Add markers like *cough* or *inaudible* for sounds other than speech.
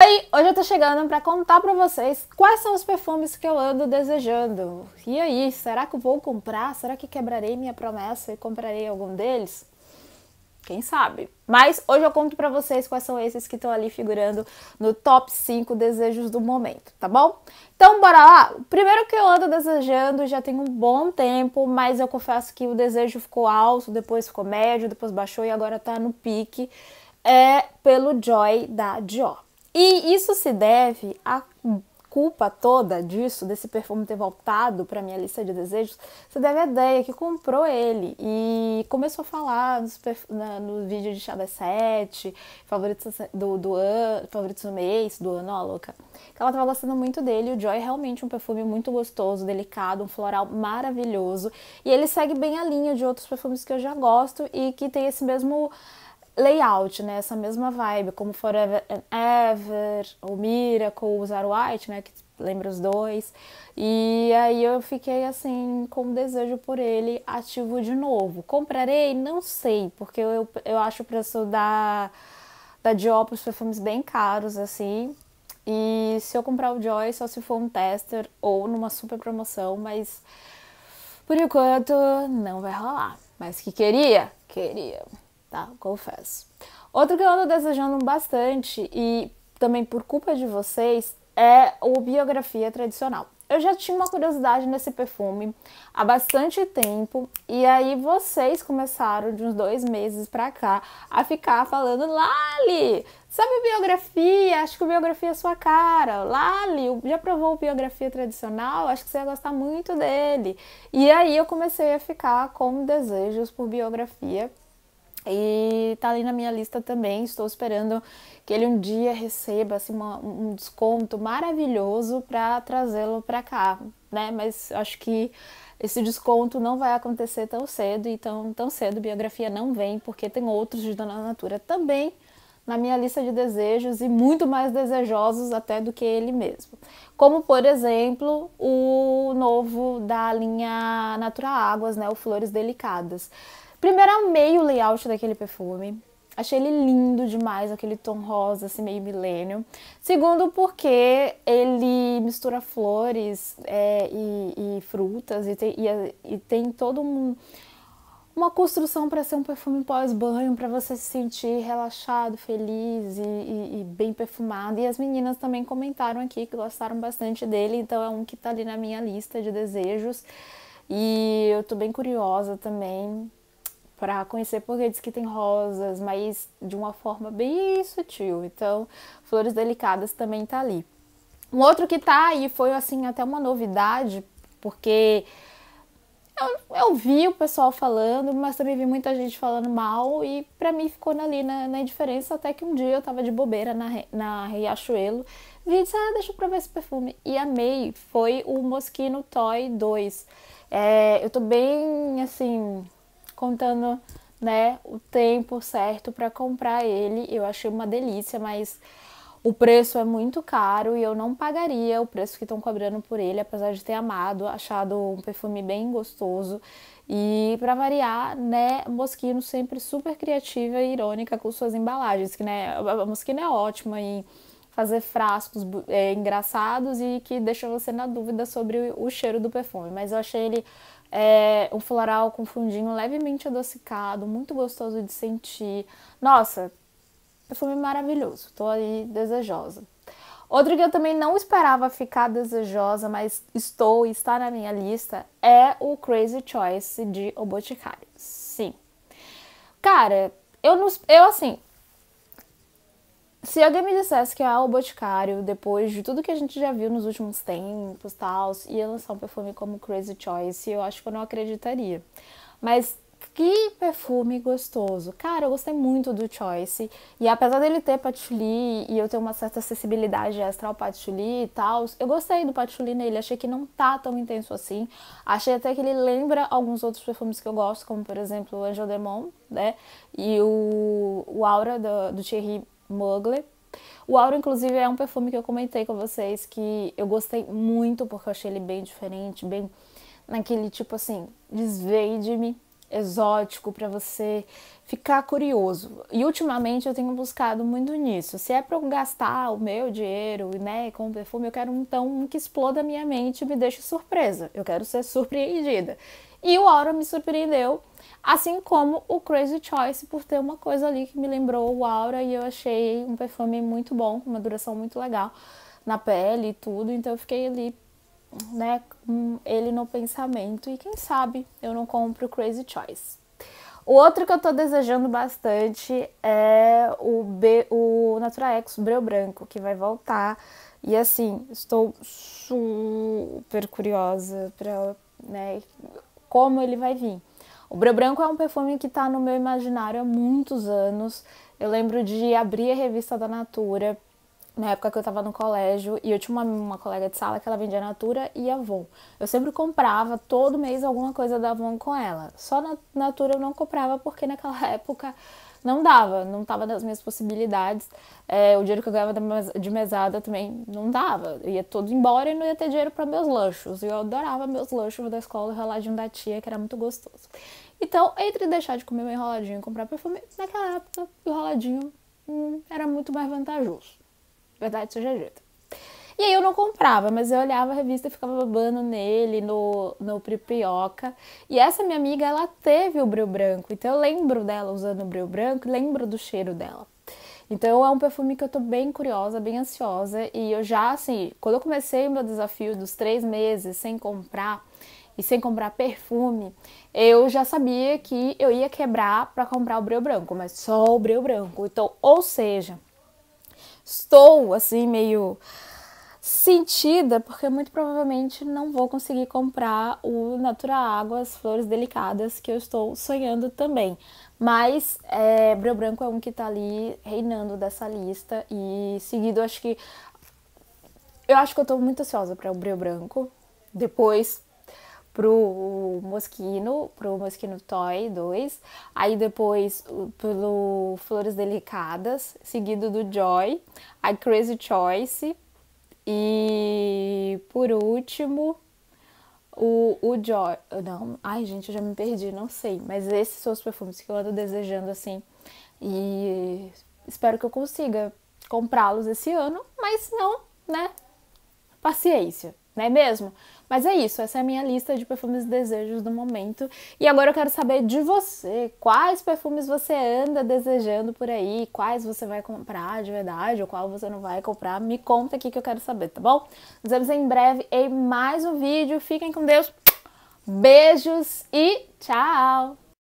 Oi, hoje eu tô chegando para contar para vocês quais são os perfumes que eu ando desejando. E aí, será que eu vou comprar? Será que quebrarei minha promessa e comprarei algum deles? Quem sabe? Mas hoje eu conto para vocês quais são esses que estão ali figurando no top 5 desejos do momento, tá bom? Então bora lá. O primeiro que eu ando desejando já tem um bom tempo, mas eu confesso que o desejo ficou alto, depois ficou médio, depois baixou e agora tá no pique. É pelo Joy da Dior. E isso se deve à culpa toda disso, desse perfume ter voltado para minha lista de desejos, se deve à ideia que comprou ele e começou a falar nos, na, no vídeo de chá das sete, favoritos do, do ano, favoritos do mês, do ano, ó, louca. Que ela tava gostando muito dele. O Joy é realmente um perfume muito gostoso, delicado, um floral maravilhoso. E ele segue bem a linha de outros perfumes que eu já gosto e que tem esse mesmo layout, né? Essa mesma vibe, como Forever and Ever, o Miracle, o Zara White, né? Que lembra os dois. E aí eu fiquei assim, com desejo por ele ativo de novo. Comprarei? Não sei, porque eu, eu acho o preço da, da Dior para os perfumes bem caros, assim. E se eu comprar o Joy, só se for um tester ou numa super promoção, mas por enquanto não vai rolar. Mas que queria? Queria tá? Confesso. Outro que eu ando desejando bastante e também por culpa de vocês é o biografia tradicional. Eu já tinha uma curiosidade nesse perfume há bastante tempo e aí vocês começaram de uns dois meses pra cá a ficar falando Lali, sabe biografia? Acho que o biografia é sua cara. Lali, já provou biografia tradicional? Acho que você ia gostar muito dele. E aí eu comecei a ficar com desejos por biografia e tá ali na minha lista também. Estou esperando que ele um dia receba assim, uma, um desconto maravilhoso para trazê-lo para cá, né? Mas acho que esse desconto não vai acontecer tão cedo, então tão cedo biografia não vem, porque tem outros de Dona Natura também na minha lista de desejos e muito mais desejosos até do que ele mesmo. Como, por exemplo, o novo da linha Natura Águas, né, o Flores Delicadas. Primeiro amei o layout daquele perfume. Achei ele lindo demais, aquele tom rosa, assim, meio milênio. Segundo, porque ele mistura flores é, e, e, frutas e tem, e, e tem todo um, uma construção para ser um perfume pós-banho, para você se sentir relaxado, feliz e, e, bem perfumado. E as meninas também comentaram aqui que gostaram bastante dele, então é um que está ali na minha lista de desejos. E eu estou bem curiosa também para conhecer, porque diz que tem rosas, mas de uma forma bem sutil. Então, Flores Delicadas também tá ali. Um outro que tá aí foi assim até uma novidade, porque eu, eu, vi o pessoal falando, mas também vi muita gente falando mal e para mim ficou ali na, na, indiferença até que um dia eu tava de bobeira na, na Riachuelo vi e disse, ah, deixa eu provar esse perfume. E amei, foi o Moschino Toy 2. É, eu tô bem, assim, contando né, o tempo certo para comprar ele. Eu achei uma delícia, mas o preço é muito caro e eu não pagaria o preço que estão cobrando por ele, apesar de ter amado, achado um perfume bem gostoso. E para variar, né, Moschino sempre super criativa e irônica com suas embalagens, que né, a Moschino é ótima em fazer frascos é, engraçados e que deixa você na dúvida sobre o cheiro do perfume, mas eu achei ele é, um floral com fundinho levemente adocicado, muito gostoso de sentir. Nossa, perfume maravilhoso. Tô aí desejosa. Outro que eu também não esperava ficar desejosa, mas estou e está na minha lista, é o Crazy Choice de O Boticário. Sim. Cara, eu não. Eu assim, se alguém me dissesse que é o Boticário, depois de tudo que a gente já viu nos últimos tempos, tal, ia lançar um perfume como Crazy Choice, eu acho que eu não acreditaria. Mas que perfume gostoso. Cara, eu gostei muito do Choice. E apesar dele ter patchouli e eu ter uma certa acessibilidade ao patchouli e tal, eu gostei do patchouli nele. Achei que não tá tão intenso assim. Achei até que ele lembra alguns outros perfumes que eu gosto, como por exemplo o Angel Demon, né? E o, o Aura do, do Thierry Mugler. O Auro, inclusive, é um perfume que eu comentei com vocês que eu gostei muito porque eu achei ele bem diferente, bem naquele tipo assim, desveide-me, exótico para você ficar curioso. E ultimamente eu tenho buscado muito nisso. Se é para eu gastar o meu dinheiro, né, com perfume, eu quero então um que exploda a minha mente e me deixe surpresa. Eu quero ser surpreendida. E o Aura me surpreendeu, assim como o Crazy Choice, por ter uma coisa ali que me lembrou o Aura e eu achei um perfume muito bom, com uma duração muito legal na pele e tudo, então eu fiquei ali, né, com ele no pensamento e quem sabe eu não compro o Crazy Choice. O outro que eu tô desejando bastante é o, B, o Natura Ex Breu Branco, que vai voltar. E assim, estou super curiosa pra né, como ele vai vir. O Breu Branco é um perfume que está no meu imaginário há muitos anos. Eu lembro de abrir a revista da Natura na época que eu tava no colégio e eu tinha uma, uma colega de sala que ela vendia Natura e Avon. Eu sempre comprava todo mês alguma coisa da Avon com ela. Só na Natura eu não comprava porque naquela *laughs* época não dava, não tava nas minhas possibilidades. É, o dinheiro que eu ganhava de mesada também não dava. Eu ia todo embora e não ia ter dinheiro para meus lanchos. E eu adorava meus lanchos da escola, o reladinho da tia, que era muito gostoso. Então, entre deixar de comer meu enroladinho e comprar perfume, naquela época o enroladinho hum, era muito mais vantajoso. Verdade seja dita. E aí eu não comprava, mas eu olhava a revista e ficava babando nele, no, no Pripioca. E essa minha amiga, ela teve o bril branco. Então eu lembro dela usando o bril branco, lembro do cheiro dela. Então é um perfume que eu tô bem curiosa, bem ansiosa. E eu já, assim, quando eu comecei o meu desafio dos três meses sem comprar e sem comprar perfume, eu já sabia que eu ia quebrar para comprar o bril branco, mas só o bril branco. Então, ou seja, estou assim meio sentida, porque muito provavelmente não vou conseguir comprar o Natura Água, as flores delicadas que eu estou sonhando também. Mas é, Breu Branco é um que está ali reinando dessa lista e seguido acho que eu acho que eu estou muito ansiosa para o Breu Branco. Depois pro Moschino, pro Moschino Toy 2, aí depois pelo Flores Delicadas, seguido do Joy, a Crazy Choice e por último o, o Joy. Não, ai gente, eu já me perdi, não sei, mas esses são os perfumes que eu ando desejando assim e espero que eu consiga comprá-los esse ano, mas não, né? Paciência, não é mesmo? Mas é isso, essa é a minha lista de perfumes e desejos do momento. E agora eu quero saber de você, quais perfumes você anda desejando por aí, quais você vai comprar de verdade, ou qual você não vai comprar. Me conta aqui que eu quero saber, tá bom? Nos vemos em breve em mais um vídeo. Fiquem com Deus. Beijos e tchau!